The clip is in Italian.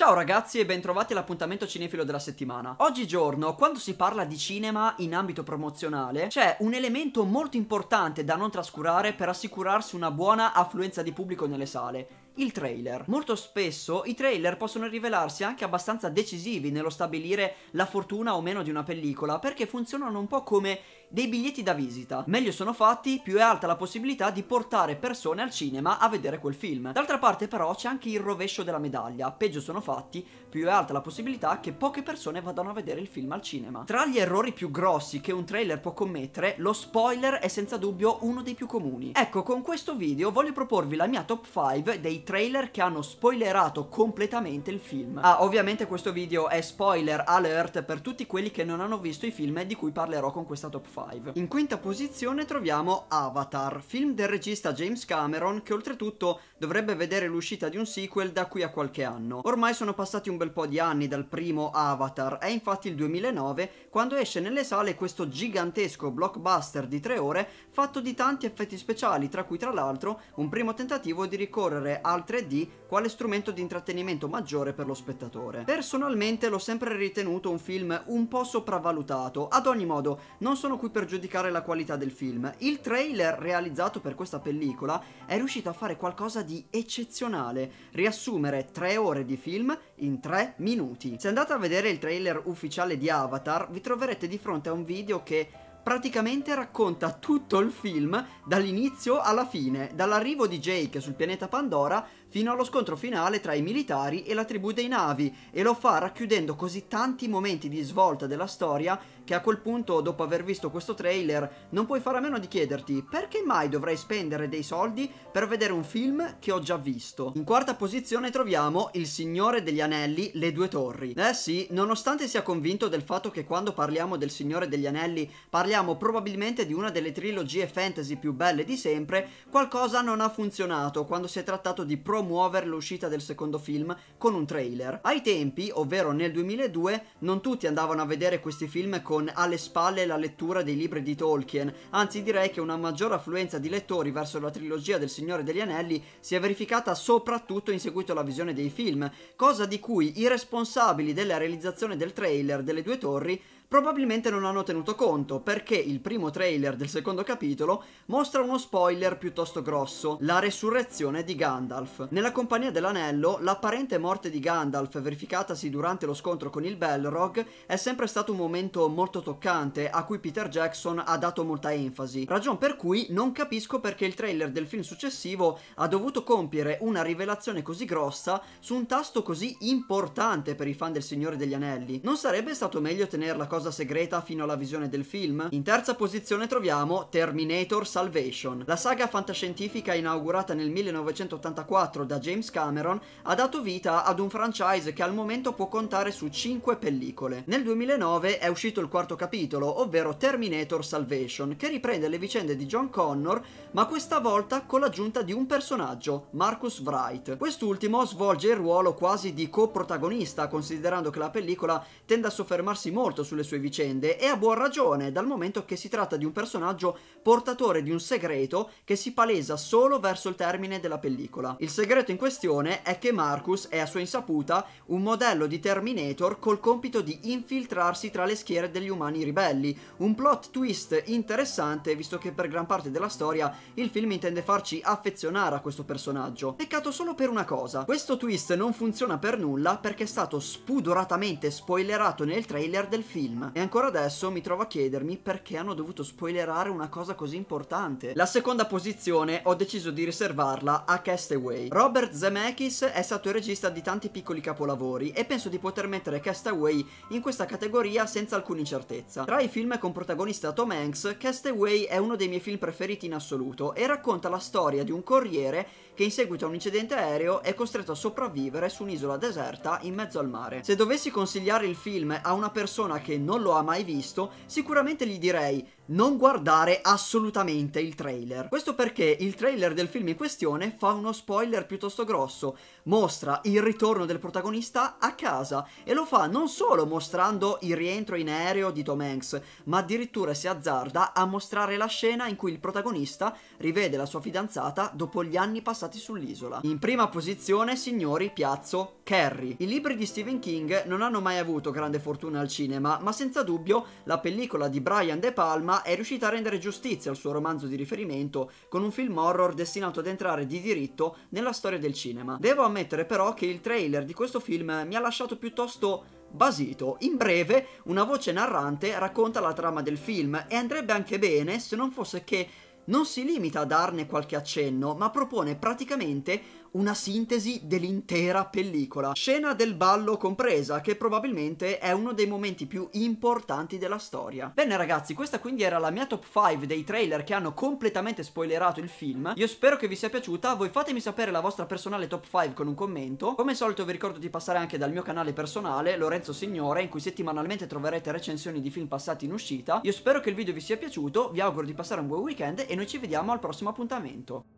Ciao ragazzi e bentrovati all'appuntamento cinefilo della settimana. Oggigiorno, quando si parla di cinema in ambito promozionale, c'è un elemento molto importante da non trascurare per assicurarsi una buona affluenza di pubblico nelle sale. Il trailer. Molto spesso i trailer possono rivelarsi anche abbastanza decisivi nello stabilire la fortuna o meno di una pellicola perché funzionano un po' come dei biglietti da visita. Meglio sono fatti, più è alta la possibilità di portare persone al cinema a vedere quel film. D'altra parte però c'è anche il rovescio della medaglia, peggio sono fatti, più è alta la possibilità che poche persone vadano a vedere il film al cinema. Tra gli errori più grossi che un trailer può commettere, lo spoiler è senza dubbio uno dei più comuni. Ecco, con questo video voglio proporvi la mia top 5 dei trailer che hanno spoilerato completamente il film. Ah, ovviamente questo video è spoiler alert per tutti quelli che non hanno visto i film di cui parlerò con questa top 5. 5. In quinta posizione troviamo Avatar, film del regista James Cameron che oltretutto dovrebbe vedere l'uscita di un sequel da qui a qualche anno. Ormai sono passati un bel po' di anni dal primo Avatar, è infatti il 2009 quando esce nelle sale questo gigantesco blockbuster di tre ore fatto di tanti effetti speciali, tra cui tra l'altro un primo tentativo di ricorrere al 3D quale strumento di intrattenimento maggiore per lo spettatore. Personalmente l'ho sempre ritenuto un film un po' sopravvalutato, ad ogni modo non sono qui cui per giudicare la qualità del film. Il trailer realizzato per questa pellicola è riuscito a fare qualcosa di eccezionale, riassumere tre ore di film in tre minuti. Se andate a vedere il trailer ufficiale di Avatar, vi troverete di fronte a un video che praticamente racconta tutto il film dall'inizio alla fine, dall'arrivo di Jake sul pianeta Pandora fino allo scontro finale tra i militari e la tribù dei Navi e lo fa racchiudendo così tanti momenti di svolta della storia che a quel punto, dopo aver visto questo trailer, non puoi fare a meno di chiederti perché mai dovrei spendere dei soldi per vedere un film che ho già visto. In quarta posizione troviamo Il Signore degli Anelli, Le Due Torri. Eh sì, nonostante sia convinto del fatto che quando parliamo del Signore degli Anelli parliamo probabilmente di una delle trilogie fantasy più belle di sempre, qualcosa non ha funzionato quando si è trattato di pro promuovere l'uscita del secondo film con un trailer. Ai tempi, ovvero nel 2002, non tutti andavano a vedere questi film con alle spalle la lettura dei libri di Tolkien, anzi direi che una maggiore affluenza di lettori verso la trilogia del Signore degli Anelli si è verificata soprattutto in seguito alla visione dei film, cosa di cui i responsabili della realizzazione del trailer delle due torri probabilmente non hanno tenuto conto perché il primo trailer del secondo capitolo mostra uno spoiler piuttosto grosso, la resurrezione di Gandalf. Nella Compagnia dell'Anello, l'apparente morte di Gandalf verificatasi durante lo scontro con il Belrog è sempre stato un momento molto toccante a cui Peter Jackson ha dato molta enfasi, ragion per cui non capisco perché il trailer del film successivo ha dovuto compiere una rivelazione così grossa su un tasto così importante per i fan del Signore degli Anelli. Non sarebbe stato meglio tenere la cosa segreta fino alla visione del film? In terza posizione troviamo Terminator Salvation. La saga fantascientifica inaugurata nel 1984 2004 da James Cameron ha dato vita ad un franchise che al momento può contare su 5 pellicole. Nel 2009 è uscito il quarto capitolo, ovvero Terminator Salvation, che riprende le vicende di John Connor, ma questa volta con l'aggiunta di un personaggio, Marcus Wright. Quest'ultimo svolge il ruolo quasi di coprotagonista, considerando che la pellicola tende a soffermarsi molto sulle sue vicende, e a buon ragione, dal momento che si tratta di un personaggio portatore di un segreto che si palesa solo verso il termine della pellicola. Il segreto segreto in questione è che Marcus è a sua insaputa un modello di Terminator col compito di infiltrarsi tra le schiere degli umani ribelli, un plot twist interessante visto che per gran parte della storia il film intende farci affezionare a questo personaggio. Peccato solo per una cosa, questo twist non funziona per nulla perché è stato spudoratamente spoilerato nel trailer del film e ancora adesso mi trovo a chiedermi perché hanno dovuto spoilerare una cosa così importante. La seconda posizione ho deciso di riservarla a Castaway. Robert Zemeckis è stato il regista di tanti piccoli capolavori e penso di poter mettere Castaway in questa categoria senza alcuna incertezza. Tra i film con protagonista Tom Hanks, Castaway è uno dei miei film preferiti in assoluto e racconta la storia di un corriere che in seguito a un incidente aereo è costretto a sopravvivere su un'isola deserta in mezzo al mare. Se dovessi consigliare il film a una persona che non lo ha mai visto, sicuramente gli direi non guardare assolutamente il trailer. Questo perché il trailer del film in questione fa uno spoiler piuttosto grosso, mostra il ritorno del protagonista a casa e lo fa non solo mostrando il rientro in aereo di Tom Hanks, ma addirittura si azzarda a mostrare la scena in cui il protagonista rivede la sua fidanzata dopo gli anni passati sull'isola. In prima posizione, signori, piazzo Carrie. I libri di Stephen King non hanno mai avuto grande fortuna al cinema, ma senza dubbio la pellicola di Brian De Palma è riuscita a rendere giustizia al suo romanzo di riferimento con un film horror destinato ad entrare di diritto nella storia del cinema. Devo ammettere però che il trailer di questo film mi ha lasciato piuttosto basito. In breve, una voce narrante racconta la trama del film e andrebbe anche bene se non fosse che non si limita a darne qualche accenno, ma propone praticamente una sintesi dell'intera pellicola. Scena del ballo compresa, che probabilmente è uno dei momenti più importanti della storia. Bene ragazzi, questa quindi era la mia top 5 dei trailer che hanno completamente spoilerato il film. Io spero che vi sia piaciuta, voi fatemi sapere la vostra personale top 5 con un commento. Come al solito vi ricordo di passare anche dal mio canale personale, Lorenzo Signore, in cui settimanalmente troverete recensioni di film passati in uscita. Io spero che il video vi sia piaciuto, vi auguro di passare un buon weekend e noi ci vediamo al prossimo appuntamento.